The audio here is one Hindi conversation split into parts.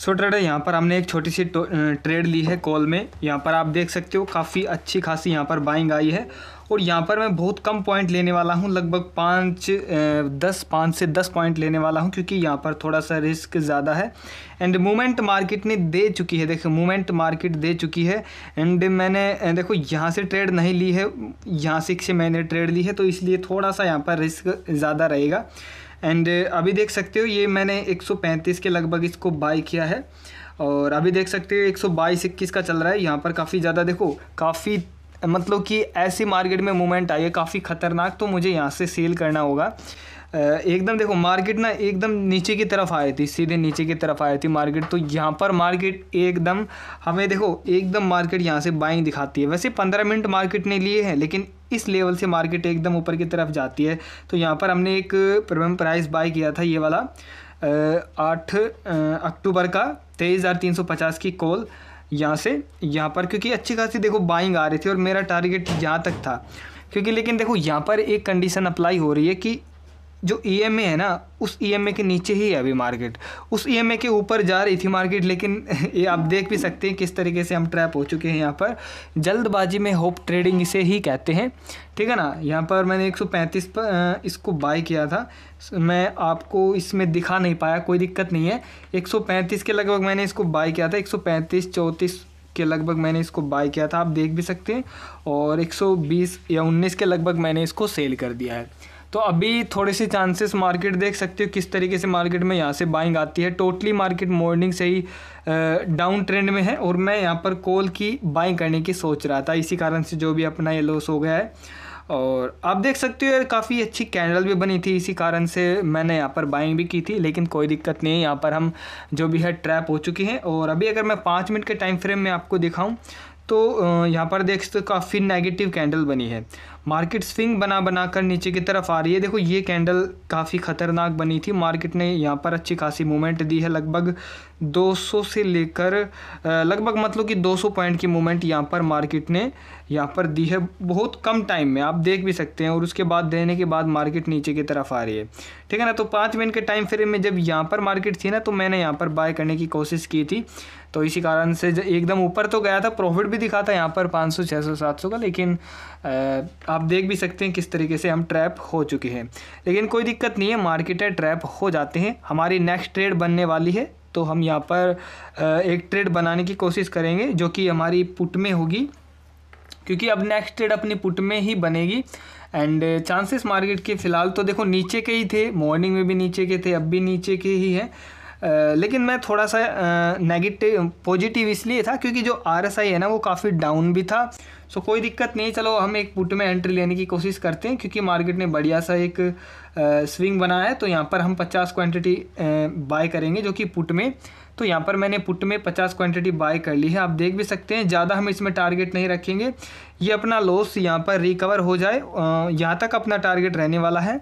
सो ट्रेडर यहाँ पर हमने एक छोटी सी ट्रेड ली है कॉल में यहाँ पर आप देख सकते हो काफ़ी अच्छी खासी यहाँ पर बाइंग आई है और यहाँ पर मैं बहुत कम पॉइंट लेने वाला हूँ लगभग पाँच दस पाँच से दस पॉइंट लेने वाला हूँ क्योंकि यहाँ पर थोड़ा सा रिस्क ज़्यादा है एंड मूवमेंट मार्केट ने दे चुकी है देखो मूवमेंट मार्केट दे चुकी है एंड मैंने देखो यहाँ से ट्रेड नहीं ली है यहाँ से मैंने ट्रेड ली है तो इसलिए थोड़ा सा यहाँ पर रिस्क ज़्यादा रहेगा एंड uh, अभी देख सकते हो ये मैंने 135 के लगभग इसको बाई किया है और अभी देख सकते हो 122 21 का चल रहा है यहाँ पर काफ़ी ज़्यादा देखो काफ़ी मतलब कि ऐसी मार्केट में मूवमेंट आई है काफ़ी ख़तरनाक तो मुझे यहाँ से सेल करना होगा एकदम देखो मार्केट ना एकदम नीचे की तरफ आई थी सीधे नीचे की तरफ आई थी मार्केट तो यहाँ पर मार्केट एकदम हमें देखो एकदम मार्केट यहाँ से बाइंग दिखाती है वैसे पंद्रह मिनट मार्केट ने लिए हैं लेकिन इस लेवल से मार्केट एकदम ऊपर की तरफ जाती है तो यहाँ पर हमने एक प्रीमियम प्राइस बाई किया था ये वाला आठ अक्टूबर का तेईस हज़ार तीन सौ पचास की कॉल यहाँ से यहाँ पर क्योंकि अच्छी खासी देखो बाइंग आ रही थी और मेरा टारगेट यहाँ तक था क्योंकि लेकिन देखो यहाँ पर एक कंडीशन अप्लाई हो रही है कि जो ई e है ना उस ई e के नीचे ही है अभी मार्केट उस ई e के ऊपर जा रही थी मार्केट लेकिन ये आप देख भी सकते हैं किस तरीके से हम ट्रैप हो चुके हैं यहाँ पर जल्दबाजी में होप ट्रेडिंग इसे ही कहते हैं ठीक है ना यहाँ पर मैंने 135 पर इसको बाय किया था मैं आपको इसमें दिखा नहीं पाया कोई दिक्कत नहीं है पैंतीस के लगभग मैंने इसको बाय किया था पैंतीस चौंतीस के लगभग मैंने इसको बाय किया था आप देख भी सकते हैं और बीस या उन्नीस के लगभग मैंने इसको सेल कर दिया है तो अभी थोड़े से चांसेस मार्केट देख सकते हो किस तरीके से मार्केट में यहाँ से बाइंग आती है टोटली मार्केट मॉर्निंग से ही डाउन ट्रेंड में है और मैं यहाँ पर कॉल की बाइंग करने की सोच रहा था इसी कारण से जो भी अपना ये लॉस हो गया है और आप देख सकते हो काफ़ी अच्छी कैंडल भी बनी थी इसी कारण से मैंने यहाँ पर बाइंग भी की थी लेकिन कोई दिक्कत नहीं है यहाँ पर हम जो भी है ट्रैप हो चुकी हैं और अभी अगर मैं पाँच मिनट के टाइम फ्रेम में आपको दिखाऊँ तो यहाँ पर देख सकते हो काफ़ी नेगेटिव कैंडल बनी है मार्केट स्विंग बना बना कर नीचे की तरफ आ रही है देखो ये कैंडल काफ़ी ख़तरनाक बनी थी मार्केट ने यहाँ पर अच्छी खासी मूवमेंट दी है लगभग 200 से लेकर लगभग मतलब कि 200 पॉइंट की मूवमेंट यहाँ पर मार्केट ने यहाँ पर दी है बहुत कम टाइम में आप देख भी सकते हैं और उसके बाद देने के बाद मार्केट नीचे की तरफ आ रही है ठीक है ना तो पाँच मिनट के टाइम फ्रेम में जब यहाँ पर मार्केट थी ना तो मैंने यहाँ पर बाय करने की कोशिश की थी तो इसी कारण से एकदम ऊपर तो गया था प्रॉफिट भी दिखा था यहाँ पर 500 600 700 का लेकिन आप देख भी सकते हैं किस तरीके से हम ट्रैप हो चुके हैं लेकिन कोई दिक्कत नहीं है मार्केटें ट्रैप हो जाते हैं हमारी नेक्स्ट ट्रेड बनने वाली है तो हम यहाँ पर एक ट्रेड बनाने की कोशिश करेंगे जो कि हमारी पुट में होगी क्योंकि अब नेक्स्ट ट्रेड अपनी पुट में ही बनेगी एंड चांसेस मार्केट के फ़िलहाल तो देखो नीचे के ही थे मॉर्निंग में भी नीचे के थे अब भी नीचे के ही हैं लेकिन मैं थोड़ा सा नेगेटिव पॉजिटिव इसलिए था क्योंकि जो आर है ना वो काफ़ी डाउन भी था सो कोई दिक्कत नहीं चलो हम एक पुट में एंट्री लेने की कोशिश करते हैं क्योंकि मार्केट ने बढ़िया सा एक स्विंग बनाया है तो यहाँ पर हम पचास क्वान्टिटी बाय करेंगे जो कि पुट में तो यहाँ पर मैंने पुट में 50 क्वांटिटी बाय कर ली है आप देख भी सकते हैं ज़्यादा हम इसमें टारगेट नहीं रखेंगे ये अपना लॉस यहाँ पर रिकवर हो जाए यहाँ तक अपना टारगेट रहने वाला है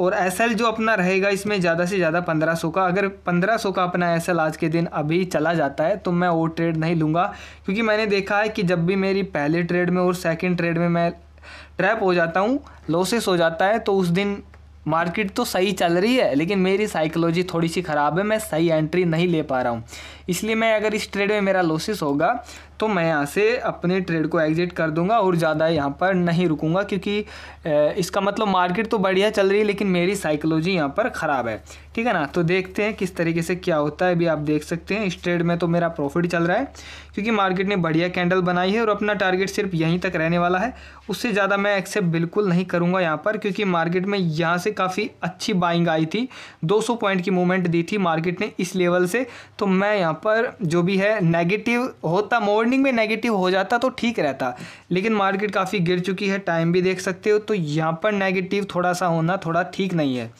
और एस जो अपना रहेगा इसमें ज़्यादा से ज़्यादा पंद्रह सौ का अगर पंद्रह सौ का अपना एस आज के दिन अभी चला जाता है तो मैं वो ट्रेड नहीं लूँगा क्योंकि मैंने देखा है कि जब भी मेरी पहले ट्रेड में और सेकेंड ट्रेड में मैं ट्रैप हो जाता हूँ लॉसेस हो जाता है तो उस दिन मार्केट तो सही चल रही है लेकिन मेरी साइकोलॉजी थोड़ी सी ख़राब है मैं सही एंट्री नहीं ले पा रहा हूँ इसलिए मैं अगर इस ट्रेड में मेरा लॉसेस होगा तो मैं यहाँ से अपने ट्रेड को एग्ज़िट कर दूँगा और ज़्यादा यहाँ पर नहीं रुकूँगा क्योंकि इसका मतलब मार्केट तो बढ़िया चल रही है लेकिन मेरी साइकोलॉजी यहाँ पर ख़राब है ठीक है ना तो देखते हैं किस तरीके से क्या होता है अभी आप देख सकते हैं इस ट्रेड में तो मेरा प्रॉफिट चल रहा है क्योंकि मार्केट ने बढ़िया कैंडल बनाई है और अपना टारगेट सिर्फ यहीं तक रहने वाला है उससे ज़्यादा मैं एक्सेप्ट बिल्कुल नहीं करूँगा यहाँ पर क्योंकि मार्केट में यहाँ से काफ़ी अच्छी बाइंग आई थी दो पॉइंट की मूवमेंट दी थी मार्केट ने इस लेवल से तो मैं यहाँ पर जो भी है नेगेटिव होता मोड मॉर्निंग में नेगेटिव हो जाता तो ठीक रहता लेकिन मार्केट काफ़ी गिर चुकी है टाइम भी देख सकते हो तो यहाँ पर नेगेटिव थोड़ा सा होना थोड़ा ठीक नहीं है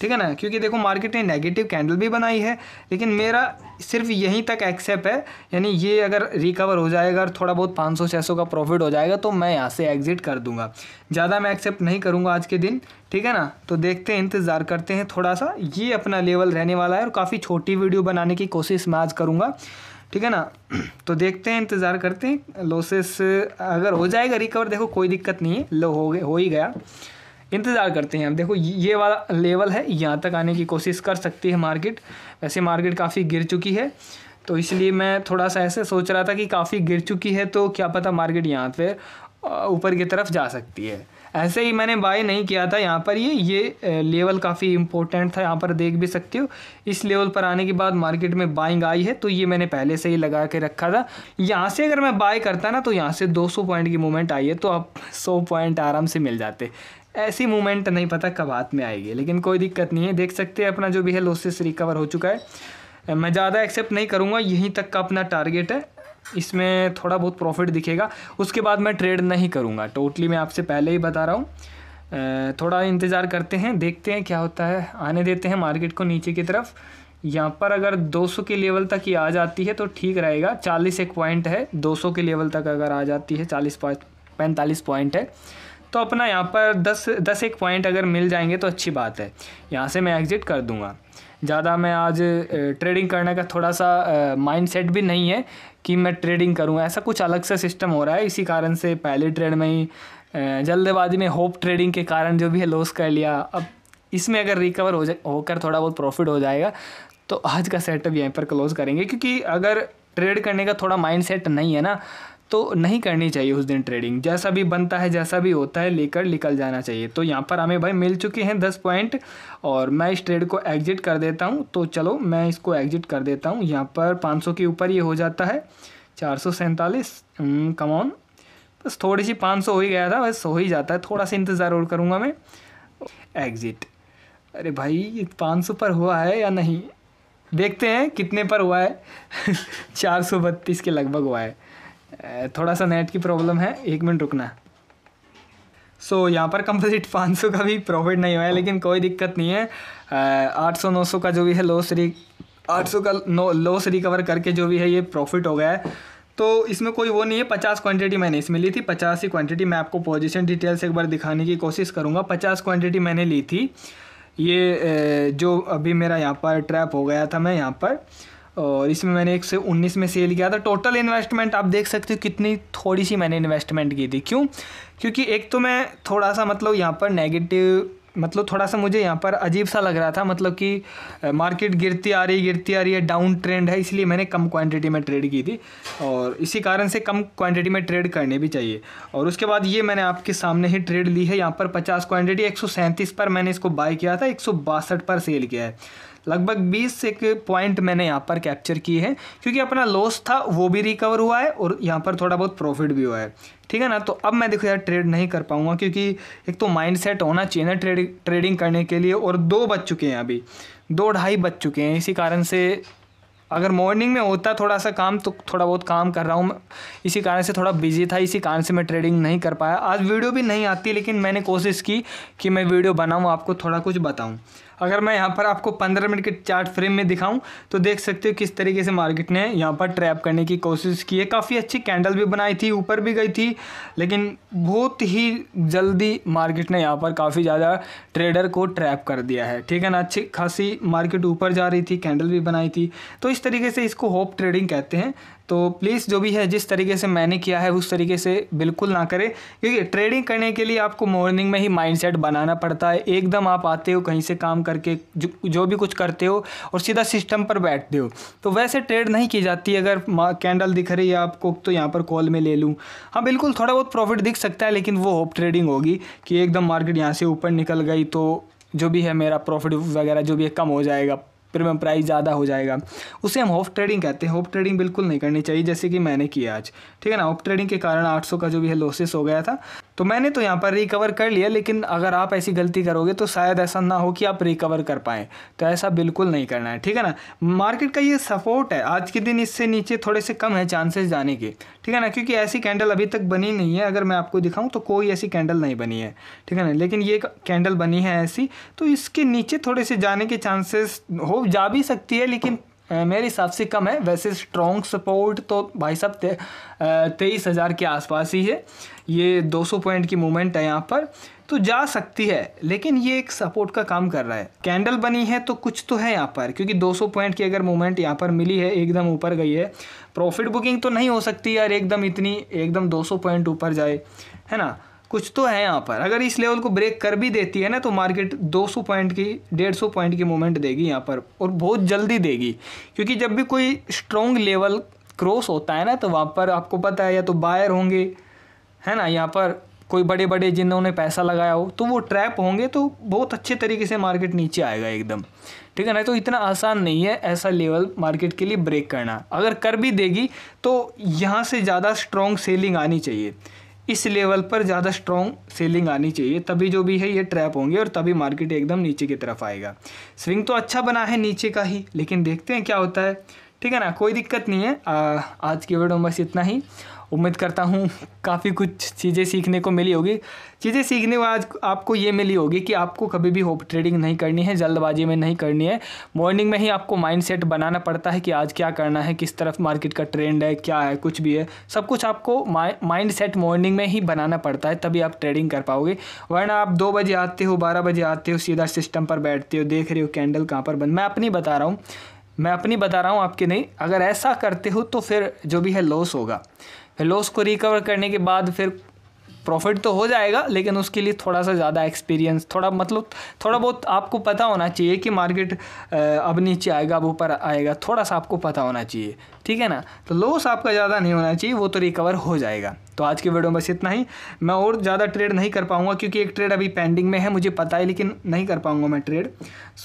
ठीक है ना क्योंकि देखो मार्केट ने नेगेटिव कैंडल भी बनाई है लेकिन मेरा सिर्फ यहीं तक एक्सेप्ट है यानी ये अगर रिकवर हो जाएगा और थोड़ा बहुत 500-600 का प्रॉफिट हो जाएगा तो मैं यहाँ से एग्ज़िट कर दूंगा ज़्यादा मैं एक्सेप्ट नहीं करूँगा आज के दिन ठीक है ना तो देखते हैं इंतज़ार करते हैं थोड़ा सा ये अपना लेवल रहने वाला है और काफ़ी छोटी वीडियो बनाने की कोशिश मैं आज करूँगा ठीक है ना तो देखते हैं इंतज़ार करते हैं लॉसेस अगर हो जाएगा रिकवर देखो कोई दिक्कत नहीं है लो हो गए हो ही गया इंतज़ार करते हैं हम देखो ये वाला लेवल है यहाँ तक आने की कोशिश कर सकती है मार्केट वैसे मार्केट काफ़ी गिर चुकी है तो इसलिए मैं थोड़ा सा ऐसे सोच रहा था कि काफ़ी गिर चुकी है तो क्या पता मार्केट यहाँ पर ऊपर की तरफ जा सकती है ऐसे ही मैंने बाय नहीं किया था यहाँ पर ये ये लेवल काफ़ी इंपॉर्टेंट था यहाँ पर देख भी सकते हो इस लेवल पर आने के बाद मार्केट में बाइंग आई है तो ये मैंने पहले से ही लगा के रखा था यहाँ से अगर मैं बाय करता ना तो यहाँ से 200 पॉइंट की मूवमेंट आई है तो आप 100 पॉइंट आराम से मिल जाते ऐसी मूवमेंट नहीं पता कब हाथ में आएगी लेकिन कोई दिक्कत नहीं है देख सकते हैं अपना जो भी है लोसेस रिकवर हो चुका है मैं ज़्यादा एक्सेप्ट नहीं करूँगा यहीं तक का अपना टारगेट है इसमें थोड़ा बहुत प्रॉफिट दिखेगा उसके बाद मैं ट्रेड नहीं करूँगा टोटली मैं आपसे पहले ही बता रहा हूँ थोड़ा इंतज़ार करते हैं देखते हैं क्या होता है आने देते हैं मार्केट को नीचे की तरफ यहाँ पर अगर 200 के लेवल तक ही आ जाती है तो ठीक रहेगा 40 एक पॉइंट है 200 के लेवल तक अगर आ जाती है 40 पैंतालीस पॉइंट है तो अपना यहाँ पर 10 10 एक पॉइंट अगर मिल जाएंगे तो अच्छी बात है यहाँ से मैं एग्ज़िट कर दूँगा ज़्यादा मैं आज ट्रेडिंग करने का थोड़ा सा माइंडसेट भी नहीं है कि मैं ट्रेडिंग करूँ ऐसा कुछ अलग सा सिस्टम हो रहा है इसी कारण से पहले ट्रेड में ही जल्दबाजी में होप ट्रेडिंग के कारण जो भी है लॉस कर लिया अब इसमें अगर रिकवर हो जाए होकर थोड़ा बहुत प्रॉफिट हो जाएगा तो आज का सेटअप यहीं पर क्लोज़ करेंगे क्योंकि अगर ट्रेड करने का थोड़ा माइंड सेट नहीं है ना तो नहीं करनी चाहिए उस दिन ट्रेडिंग जैसा भी बनता है जैसा भी होता है लेकर निकल जाना चाहिए तो यहाँ पर हमें भाई मिल चुके हैं दस पॉइंट और मैं इस ट्रेड को एग्जिट कर देता हूँ तो चलो मैं इसको एग्जिट कर देता हूँ यहाँ पर पाँच सौ के ऊपर ये हो जाता है चार सौ सैंतालीस कमाउन हम्म, बस थोड़ी सी पाँच सौ हो ही गया था बस हो ही जाता है थोड़ा सा इंतज़ार और करूँगा मैं एग्ज़िट अरे भाई पाँच सौ पर हुआ है या नहीं देखते हैं कितने पर हुआ है चार सौ बत्तीस के लगभग हुआ है थोड़ा सा नेट की प्रॉब्लम है एक मिनट रुकना सो so, यहाँ पर कंपोजिट 500 का भी प्रॉफिट नहीं हुआ है लेकिन कोई दिक्कत नहीं है आठ सौ नौ सौ का जो भी है लॉस री आठ सौ का लॉस रिकवर करके जो भी है ये प्रॉफिट हो गया है तो इसमें कोई वो नहीं है पचास क्वांटिटी मैंने इसमें ली थी पचास ही क्वांटिटी मैं आपको पोजीशन डिटेल्स एक बार दिखाने की कोशिश करूँगा पचास क्वांटिटी मैंने ली थी ये जो अभी मेरा यहाँ पर ट्रैप हो गया था मैं यहाँ पर और इसमें मैंने एक से उन्नीस में सेल किया था टोटल इन्वेस्टमेंट आप देख सकते हो कितनी थोड़ी सी मैंने इन्वेस्टमेंट की थी क्यों क्योंकि एक तो मैं थोड़ा सा मतलब यहाँ पर नेगेटिव मतलब थोड़ा सा मुझे यहाँ पर अजीब सा लग रहा था मतलब कि मार्केट गिरती आ रही गिरती आ रही है डाउन ट्रेंड है इसलिए मैंने कम क्वांटिटी में ट्रेड की थी और इसी कारण से कम क्वांटिटी में ट्रेड करने भी चाहिए और उसके बाद ये मैंने आपके सामने ही ट्रेड ली है यहाँ पर पचास क्वांटिटी एक पर मैंने इसको बाय किया था एक पर सेल किया है लगभग बीस एक पॉइंट मैंने यहाँ पर कैप्चर की है क्योंकि अपना लॉस था वो भी रिकवर हुआ है और यहाँ पर थोड़ा बहुत प्रॉफिट भी हुआ है ठीक है ना तो अब मैं देखो यार ट्रेड नहीं कर पाऊँगा क्योंकि एक तो माइंड सेट होना चाहिए ना ट्रेड ट्रेडिंग करने के लिए और दो बज चुके हैं अभी दो ढाई बज चुके हैं इसी कारण से अगर मॉर्निंग में होता थोड़ा सा काम तो थोड़ा बहुत काम कर रहा हूँ इसी कारण से थोड़ा बिजी था इसी कारण से मैं ट्रेडिंग नहीं कर पाया आज वीडियो भी नहीं आती लेकिन मैंने कोशिश की कि मैं वीडियो बनाऊँ आपको थोड़ा कुछ बताऊँ अगर मैं यहाँ पर आपको पंद्रह मिनट के चार्ट फ्रेम में दिखाऊँ तो देख सकते हो किस तरीके से मार्केट ने यहाँ पर ट्रैप करने की कोशिश की है काफ़ी अच्छी कैंडल भी बनाई थी ऊपर भी गई थी लेकिन बहुत ही जल्दी मार्केट ने यहाँ पर काफ़ी ज़्यादा ट्रेडर को ट्रैप कर दिया है ठीक है ना अच्छी खासी मार्केट ऊपर जा रही थी कैंडल भी बनाई थी तो इस तरीके से इसको होप ट्रेडिंग कहते हैं तो प्लीज़ जो भी है जिस तरीके से मैंने किया है उस तरीके से बिल्कुल ना करें क्योंकि ट्रेडिंग करने के लिए आपको मॉर्निंग में ही माइंडसेट बनाना पड़ता है एकदम आप आते हो कहीं से काम करके जो, जो भी कुछ करते हो और सीधा सिस्टम पर बैठते हो तो वैसे ट्रेड नहीं की जाती अगर कैंडल दिख रही है आपको तो यहाँ पर कॉल में ले लूँ हाँ बिल्कुल थोड़ा बहुत प्रॉफिट दिख सकता है लेकिन वो होप ट्रेडिंग होगी कि एकदम मार्केट यहाँ से ऊपर निकल गई तो जो भी है मेरा प्रॉफिट वगैरह जो भी है कम हो जाएगा प्रीमियम प्राइस ज़्यादा हो जाएगा उसे हम ऑफ ट्रेडिंग कहते हैं ऑफ ट्रेडिंग बिल्कुल नहीं करनी चाहिए जैसे कि मैंने किया आज ठीक है ना ऑफ ट्रेडिंग के कारण 800 का जो भी है लॉसेस हो गया था तो मैंने तो यहाँ पर रिकवर कर लिया लेकिन अगर आप ऐसी गलती करोगे तो शायद ऐसा ना हो कि आप रिकवर कर पाएँ तो ऐसा बिल्कुल नहीं करना है ठीक है ना मार्केट का ये सपोर्ट है आज के दिन इससे नीचे थोड़े से कम है चांसेस जाने के ठीक है ना क्योंकि ऐसी कैंडल अभी तक बनी नहीं है अगर मैं आपको दिखाऊँ तो कोई ऐसी कैंडल नहीं बनी है ठीक है ना लेकिन ये कैंडल बनी है ऐसी तो इसके नीचे थोड़े से जाने के चांसेस हो जा भी सकती है लेकिन मेरे हिसाब से कम है वैसे स्ट्रॉन्ग सपोर्ट तो भाई साहब ते, तेईस हज़ार के आसपास ही है ये 200 पॉइंट की मूवमेंट है यहाँ पर तो जा सकती है लेकिन ये एक सपोर्ट का काम कर रहा है कैंडल बनी है तो कुछ तो है यहाँ पर क्योंकि 200 पॉइंट की अगर मूवमेंट यहाँ पर मिली है एकदम ऊपर गई है प्रॉफिट बुकिंग तो नहीं हो सकती यार एकदम इतनी एकदम 200 पॉइंट ऊपर जाए है ना कुछ तो है यहाँ पर अगर इस लेवल को ब्रेक कर भी देती है ना तो मार्केट 200 पॉइंट की 150 पॉइंट की मूवमेंट देगी यहाँ पर और बहुत जल्दी देगी क्योंकि जब भी कोई स्ट्रॉन्ग लेवल क्रॉस होता है ना तो वहाँ पर आपको पता है या तो बायर होंगे है ना यहाँ पर कोई बड़े बड़े जिन्होंने पैसा लगाया हो तो वो ट्रैप होंगे तो बहुत अच्छे तरीके से मार्केट नीचे आएगा एकदम ठीक है ना तो इतना आसान नहीं है ऐसा लेवल मार्केट के लिए ब्रेक करना अगर कर भी देगी तो यहाँ से ज़्यादा स्ट्रॉन्ग सेलिंग आनी चाहिए इस लेवल पर ज़्यादा स्ट्रॉन्ग सेलिंग आनी चाहिए तभी जो भी है ये ट्रैप होंगे और तभी मार्केट एकदम नीचे की तरफ आएगा स्विंग तो अच्छा बना है नीचे का ही लेकिन देखते हैं क्या होता है ठीक है ना कोई दिक्कत नहीं है आ, आज की वीडियो में बस इतना ही उम्मीद करता हूँ काफ़ी कुछ चीज़ें सीखने को मिली होगी चीज़ें सीखने को आज आपको ये मिली होगी कि आपको कभी भी होप ट्रेडिंग नहीं करनी है जल्दबाजी में नहीं करनी है मॉर्निंग में ही आपको माइंडसेट बनाना पड़ता है कि आज क्या करना है किस तरफ मार्केट का ट्रेंड है क्या है कुछ भी है सब कुछ आपको माइंड सेट मॉर्निंग में ही बनाना पड़ता है तभी आप ट्रेडिंग कर पाओगे वरना आप दो बजे आते हो बारह बजे आते हो सीधा सिस्टम पर बैठते हो देख रहे हो कैंडल कहाँ पर बंद मैं अपनी बता रहा हूँ मैं अपनी बता रहा हूँ आपके नहीं अगर ऐसा करते हो तो फिर जो भी है लॉस होगा फिर लॉस को रिकवर करने के बाद फिर प्रॉफिट तो हो जाएगा लेकिन उसके लिए थोड़ा सा ज़्यादा एक्सपीरियंस थोड़ा मतलब थोड़ा बहुत आपको पता होना चाहिए कि मार्केट अब नीचे आएगा अब ऊपर आएगा थोड़ा सा आपको पता होना चाहिए ठीक है ना तो लॉस आपका ज़्यादा नहीं होना चाहिए वो तो रिकवर हो जाएगा तो आज की वीडियो में बस इतना ही मैं और ज़्यादा ट्रेड नहीं कर पाऊँगा क्योंकि एक ट्रेड अभी पेंडिंग में है मुझे पता है लेकिन नहीं कर पाऊँगा मैं ट्रेड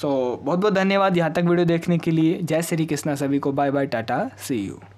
सो बहुत बहुत धन्यवाद यहाँ तक वीडियो देखने के लिए जय श्री कृष्णा सभी को bye bye tata see you